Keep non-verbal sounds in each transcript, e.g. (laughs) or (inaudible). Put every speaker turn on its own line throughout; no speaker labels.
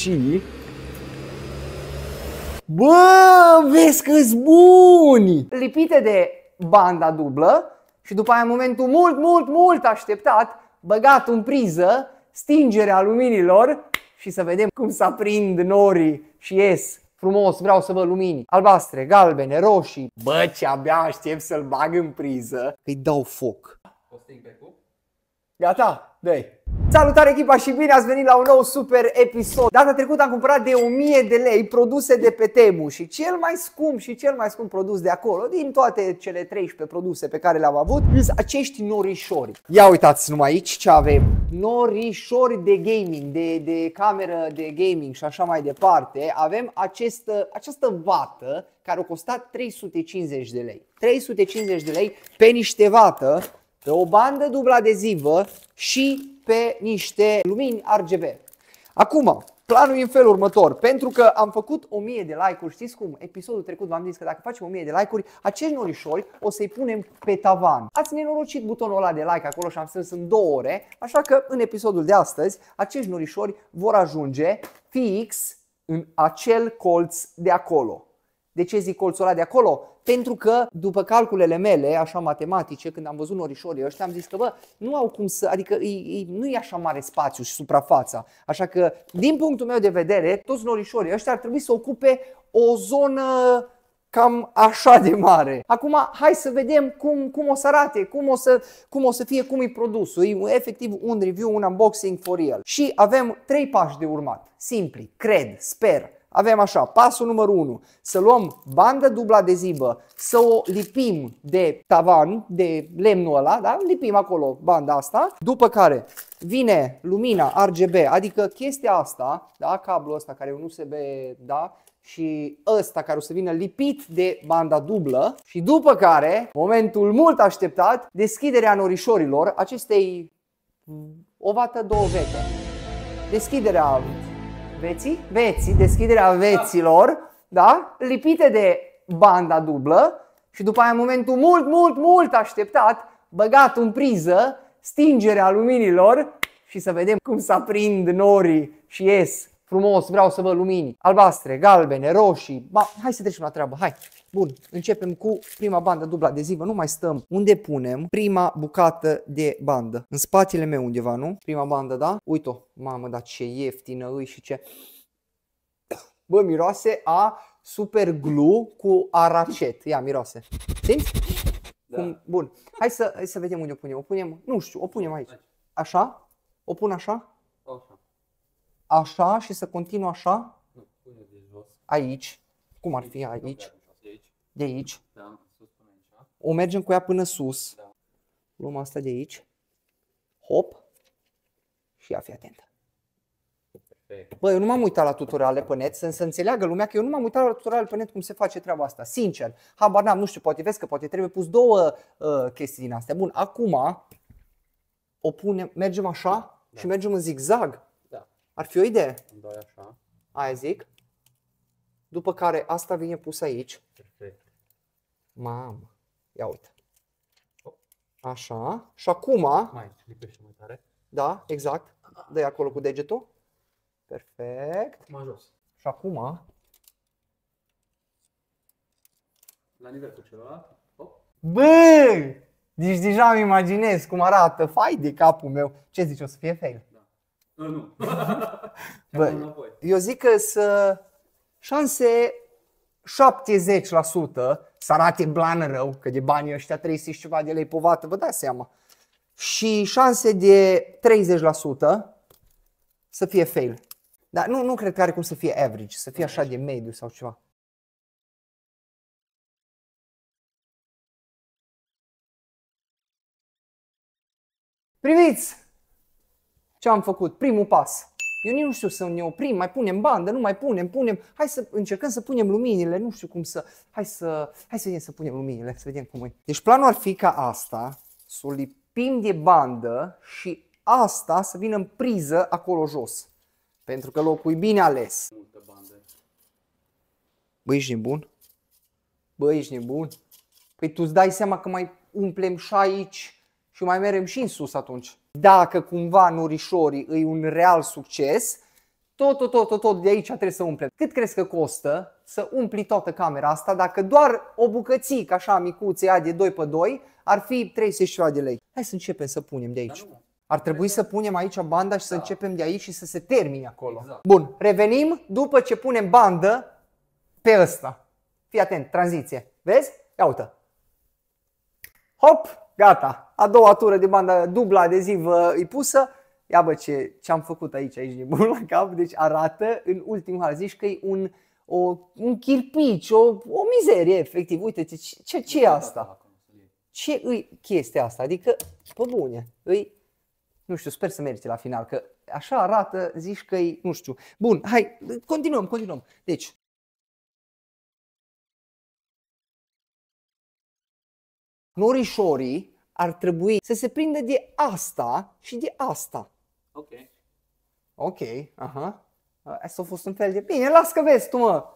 și... Bă, vezi că buni! Lipite de banda dublă și după aia momentul mult, mult, mult așteptat, băgat în priză, stingerea luminilor și să vedem cum să aprind norii și ies frumos, vreau să vă lumini, albastre, galbene, roșii. Bă, ce abia aștept să-l bag în priză, îi dau foc. Gata, dai. Salutare echipa și bine ați venit la un nou super episod. Data trecută am cumpărat de 1000 de lei produse de pe Temu și cel mai scump și cel mai scump produs de acolo, din toate cele 13 produse pe care le-am avut, sunt acești norișori. Ia uitați numai aici ce avem. Norișori de gaming, de, de cameră de gaming și așa mai departe. Avem acest, această vată care a costat 350 de lei. 350 de lei pe niște vată, pe o bandă dublă adezivă și pe niște lumini RGB. Acum, Planul e în felul următor. Pentru că am făcut 1000 de like-uri, știți cum? Episodul trecut v-am zis că dacă facem 1000 de like-uri, acești norișori o să-i punem pe tavan. Ați nenorocit butonul ăla de like acolo și am strâns în două ore, așa că în episodul de astăzi acești norișori vor ajunge fix în acel colț de acolo. De ce zic colțul ăla de acolo? Pentru că, după calculele mele, așa matematice, când am văzut norișorii ăștia, am zis că, bă, nu au cum să, adică e, nu e așa mare spațiu și suprafața. Așa că, din punctul meu de vedere, toți norișorii ăștia ar trebui să ocupe o zonă cam așa de mare. Acum, hai să vedem cum, cum o să arate, cum o să, cum o să fie, cum e produsul. E efectiv un review, un unboxing for el. Și avem trei pași de urmat. Simpli, cred, sper, avem așa, pasul numărul 1, să luăm bandă dublă adezivă, să o lipim de tavan, de lemnul ăla, da? lipim acolo banda asta, după care vine lumina RGB, adică chestia asta, da? cablul ăsta care e un USB, da? și ăsta care o să vină lipit de banda dublă și după care, momentul mult așteptat, deschiderea norișorilor acestei o vată două vete. Deschiderea veții, veții, deschiderea veților, da? lipite de banda dublă și după aia momentul mult, mult, mult așteptat, băgat în priză, stingerea luminilor și să vedem cum s aprind norii și ies frumos, vreau să vă lumini, albastre, galbene, roșii. Ba, hai să trecem la treabă, hai. Bun, începem cu prima bandă dublă adezivă, nu mai stăm. Unde punem prima bucată de bandă? În spatele meu undeva, nu? Prima bandă, da? Uite-o, mamă, dar ce ieftină îi și ce... Bă, miroase a super glue cu aracet. Ia, miroase. Simți? Da. Cum, bun. Hai să, hai să vedem unde o punem. O punem, nu știu, o punem aici. Așa? O pun așa? așa și să continu așa? Aici. Cum ar fi aici? De aici. Da, da? O mergem cu ea până sus. Da. Luăm asta de aici. Hop. Și ia fi atentă. Bă, eu nu m-am uitat la tutoriale pe net, să, înțeleagă lumea că eu nu m-am uitat la tutoriale pe net cum se face treaba asta, sincer. Habar n-am, nu știu, poate vezi că poate trebuie pus două uh, chestii din astea. Bun, acum o punem, mergem așa da. și mergem în zigzag. Ar fi o idee. Doi așa. Aia zic. După care asta vine pus aici. Perfect. Mamă. Ia uite. Așa. Și acum... Mai, lipește mai tare. Da, exact. dă acolo cu degetul. Perfect. Mai jos. Și acum... La nivel cu celălalt. Bă! Deci deja îmi imaginez cum arată. Fai de capul meu. Ce zici, o să fie fail? Da. Nu. (laughs) Bă, eu zic că să, șanse 70% să arate blan rău, că de banii ăștia 30 și ceva de lei povată, vă dați seama. Și șanse de 30% să fie fail. Dar nu, nu cred că are cum să fie average, să fie așa de mediu sau ceva. Priviți! Ce am făcut? Primul pas. Eu nu știu să ne oprim, mai punem bandă, nu mai punem, punem, hai să încercăm să punem luminile, nu știu cum să, hai să, hai să vedem să punem luminile, să vedem cum e. Deci planul ar fi ca asta, să o lipim de bandă și asta să vină în priză acolo jos. Pentru că locul e bine ales. Multă bandă. Băi, ești nebun? Băi, ești nebun? Păi tu îți dai seama că mai umplem și aici și mai merem și în sus atunci. Dacă cumva norișorii îi un real succes, tot, tot, tot, tot, tot de aici trebuie să umple. Cât crezi că costă să umpli toată camera asta dacă doar o bucățică așa micuță ea de 2 pe 2 ar fi 30 ceva de lei. Hai să începem să punem de aici. Da, ar trebui să punem aici banda și să da. începem de aici și să se termine acolo. Exact. Bun, revenim după ce punem bandă pe ăsta. Fii atent, tranziție. Vezi? Ia uite. Hop! Gata, a doua tură de bandă dubla adezivă îi pusă. Ia bă ce, ce am făcut aici, aici bun la cap, deci arată în ultimul hal, zici că e un, o, un chirpici, o, o mizerie efectiv. Uite ce, ce, ce e asta? Ce e chestia asta? Adică, pe bune, îi, nu știu, sper să merite la final, că așa arată, zici că e, nu știu. Bun, hai, continuăm, continuăm. Deci, norișorii ar trebui să se prindă de asta și de asta. Ok. Ok, aha. Asta a fost un fel de... Bine, las că vezi tu, mă.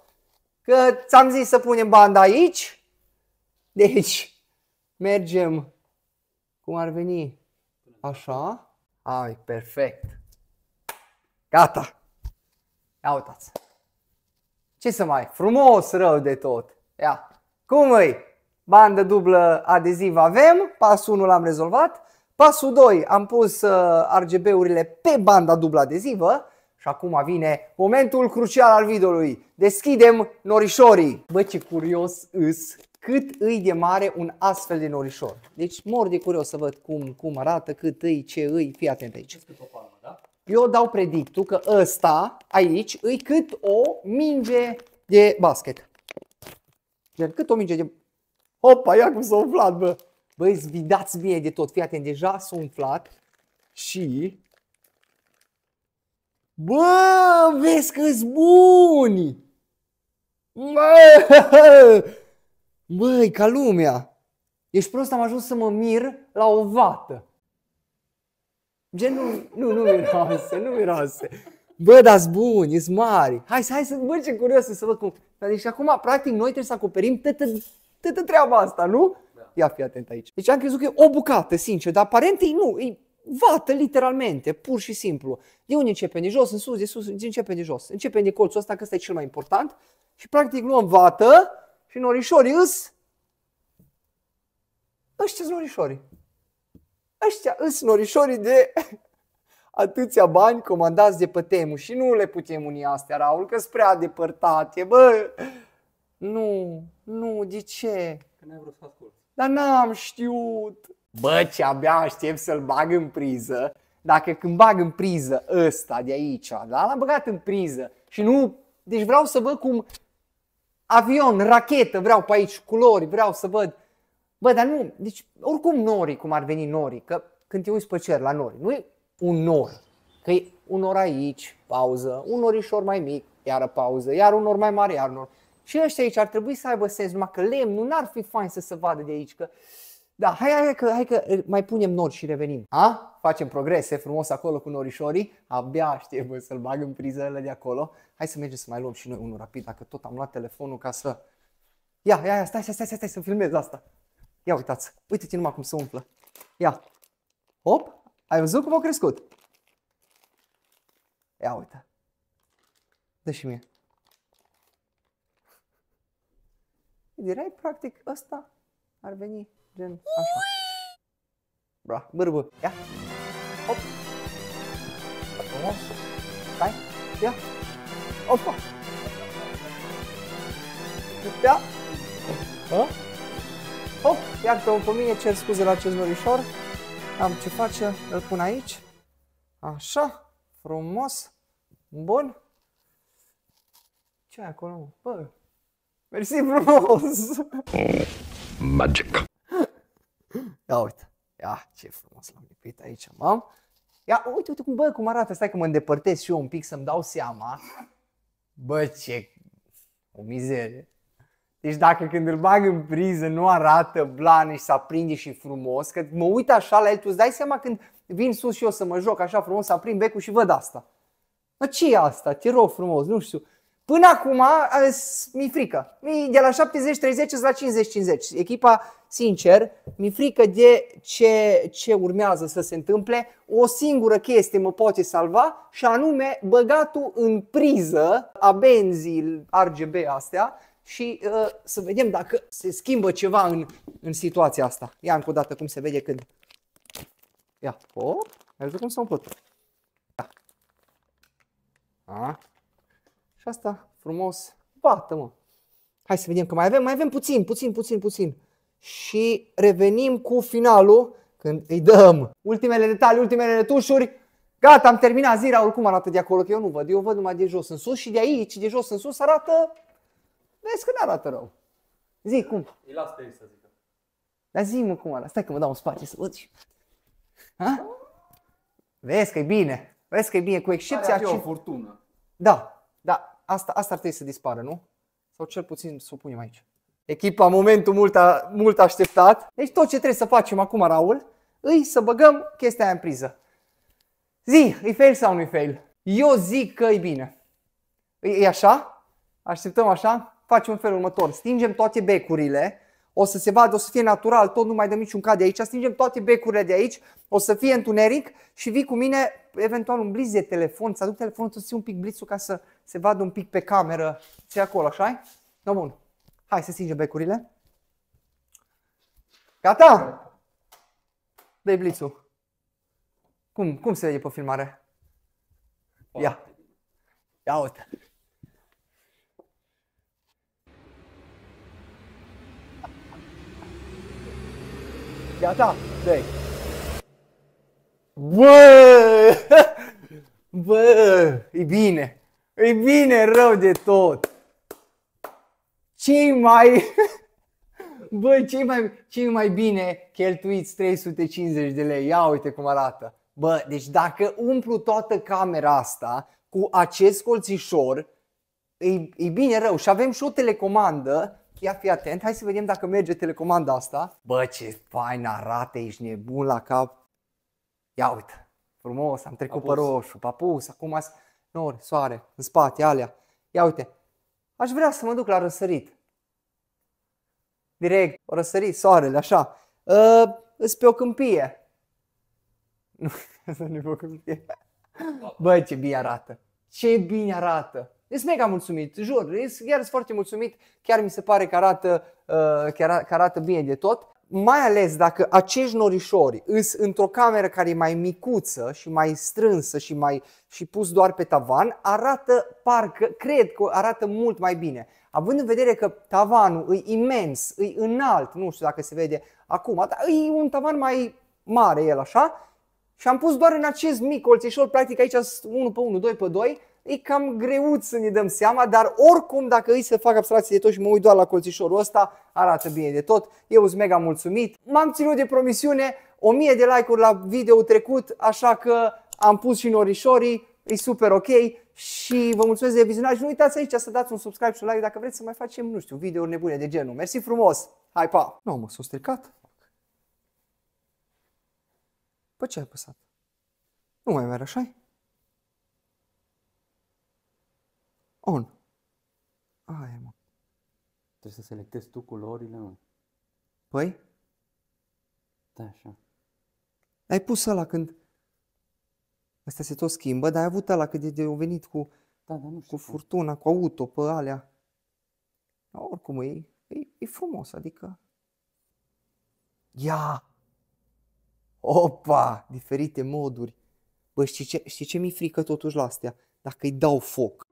Că ți-am zis să punem banda aici. Deci, mergem cum ar veni. Așa. Ai, perfect. Gata. Ia uitați. Ce să mai? Frumos rău de tot. Ia. Cum e? bandă dublă adezivă avem, pasul 1 l-am rezolvat, pasul 2 am pus uh, RGB-urile pe banda dublă adezivă și acum vine momentul crucial al videoului. Deschidem norișorii. Bă, ce curios îs cât îi de mare un astfel de norișor. Deci mor de curios să văd cum, cum arată, cât îi, ce îi, fii atent aici. da? Eu dau predictul că ăsta aici îi cât o minge de basket. Gen, cât o minge de Opa, ia cum s-a umflat, bă. Băi, zvidați bine de tot. Fii atent, deja s-a umflat și... Bă, vezi că-s buni! Bă, (laughs) băi, ca lumea. Ești prost, am ajuns să mă mir la o vată. Gen, nu, nu, nu miroase, nu miroase. Bă, dar buni, sunt mari. Hai, hai să, bă, ce curios să văd cum. Deci acum, practic, noi trebuie să acoperim tătă te treaba asta, nu? Da. Ia fi atent aici. Deci am crezut că e o bucată, sincer, dar aparent e nu, e vată literalmente, pur și simplu. De unde începe De jos, în sus, de sus, începe de jos. Începe de colțul ăsta, că ăsta e cel mai important. Și practic luăm vată și norișori îs... Ăștia sunt norișorii. Ăștia îs norișorii de (laughs) atâția bani comandați de pe Temu și nu le putem uni astea, Raul, că sunt prea depărtate, bă! Nu, nu, de ce? Că n-ai vrut să ascult. Dar n-am știut. Bă, ce abia aștept să-l bag în priză. Dacă când bag în priză ăsta de aici, da? l-am băgat în priză și nu... Deci vreau să văd cum avion, rachetă, vreau pe aici culori, vreau să văd. Bă, dar nu, deci oricum norii, cum ar veni norii, că când te uiți pe cer la nori, nu e un nor, că e un nor aici, pauză, un norișor mai mic, iară pauză, iar un nor mai mare, iar un nor. Și ăștia aici ar trebui să aibă sens, numai că lemnul n-ar fi fain să se vadă de aici, că da, hai, hai, hai, că, hai că eh, mai punem nori și revenim. A? Facem progrese frumos acolo cu norișorii. Abia știe bă, să-l bag în prizele de acolo. Hai să mergem să mai luăm și noi unul rapid, dacă tot am luat telefonul ca să... Ia, ia, ia, stai, stai, stai, stai, stai să filmez asta. Ia uitați, uite-te numai cum se umplă. Ia. Hop, ai văzut cum au crescut? Ia uite. Dă și mie. direi practic ăsta ar veni gen așa. Bra, bârbă, ia! Hop! Frumos! Stai! Ia! Opa! Ia! Ha? Hop! iartă pe mine, cer scuze la acest norișor. Am ce face, îl pun aici. Așa, frumos, bun. Ce ai acolo? Bă, Mersi frumos! Magic. Ia uite. Ia, ce frumos l-am lipit aici, mă. Ia, uite, uite bă, cum arată. Stai că mă îndepărtez și eu un pic să-mi dau seama. Bă, ce o mizerie. Deci dacă când îl bag în priză nu arată blane și s aprinde și frumos, că mă uit așa la el, tu îți dai seama când vin sus și eu să mă joc așa frumos, să aprind becul și văd asta. Dar ce e asta? Te rog frumos, nu știu. Până acum mi-e frică. De la 70-30 la 50-50. Echipa, sincer, mi-e frică de ce, ce urmează să se întâmple. O singură chestie mă poate salva și anume băgatul în priză a benzii RGB astea și uh, să vedem dacă se schimbă ceva în, în situația asta. Ia încă o dată cum se vede când. Ia, hop, ai cum s-a umplut. Da. Ah. Și asta frumos, bată mă. Hai să vedem că mai avem, mai avem puțin, puțin, puțin, puțin. Și revenim cu finalul când îi dăm ultimele detalii, ultimele retușuri. Gata, am terminat zi, Raul, cum arată de acolo? Că eu nu văd, eu văd numai de jos în sus și de aici, de jos în sus, arată... Vezi că nu arată rău. Zi, cum? Îi las pe ei să zică. Dar zi mă cum arată, stai că mă dau un spate să văd și... Ha? Vezi că e bine, vezi că e bine, cu excepția... Are o furtună. Da, da, asta, asta ar trebui să dispară, nu? Sau cel puțin să o punem aici. Echipa, momentul mult, a, mult așteptat. Deci tot ce trebuie să facem acum, Raul, îi să băgăm chestia aia în priză. Zi, e fail sau nu e fail? Eu zic că e bine. E, e așa? Așteptăm așa? Facem un felul următor. Stingem toate becurile o să se vadă, o să fie natural, tot nu mai dăm niciun cad de aici, stingem toate becurile de aici, o să fie întuneric și vii cu mine, eventual un bliz de telefon, să aduc telefonul, să ții un pic blitzul ca să se vadă un pic pe cameră ce acolo, așa No, bun. Hai să stingem becurile. Gata? Dă-i blitzul. Cum, cum se vede pe filmare? Ia. Ia uite. Gata? Dai. Bă! (laughs) Bă, e bine. E bine rău de tot. Cei mai... (laughs) Bă, cei mai, cei mai bine cheltuiți 350 de lei. Ia uite cum arată. Bă, deci dacă umplu toată camera asta cu acest colțișor, e, e bine rău. Și avem și o telecomandă ia fi atent, hai să vedem dacă merge telecomanda asta. Bă, ce fain arată, ești nebun la cap. Ia uite, frumos, am trecut pe roșu, papus, acum azi nori, soare, în spate, alea. Ia uite, aș vrea să mă duc la răsărit. Direct, răsărit, soarele, așa. Uh, pe o câmpie. Nu, (laughs) să nu pe o câmpie. Bă, ce bine arată. Ce bine arată ești mega mulțumit, jur, chiar foarte mulțumit, chiar mi se pare că arată, uh, că arată bine de tot. Mai ales dacă acești norișori îs într-o cameră care e mai micuță și mai strânsă și mai și pus doar pe tavan, arată parcă, cred că arată mult mai bine. Având în vedere că tavanul e imens, e înalt, nu știu dacă se vede acum, dar e un tavan mai mare el așa, și am pus doar în acest mic colțișor, practic aici 1 pe 1, 2 pe 2, e cam greuț să ne dăm seama, dar oricum dacă îi să fac abstracție de tot și mă uit doar la colțișorul ăsta, arată bine de tot. Eu sunt mega mulțumit. M-am ținut de promisiune, 1000 de like-uri la video trecut, așa că am pus și norișorii, e super ok și vă mulțumesc de vizionare și nu uitați aici să dați un subscribe și un like dacă vreți să mai facem, nu știu, videouri nebune de genul. Mersi frumos! Hai, pa! Nu, mă, s-a stricat. Păi ce ai apăsat? Nu mai merg așa -i? On. Aia, mă. Trebuie să selectezi tu culorile, mă. Păi? Da, așa. Ai pus ăla când... Asta se tot schimbă, dar ai avut ăla când de au venit cu, da, dar nu știu cu furtuna, cu auto, pe alea. oricum, e, e, e frumos, adică... Ia! Opa! Diferite moduri. Bă, știi ce, știi ce mi-e frică totuși la astea? Dacă îi dau foc.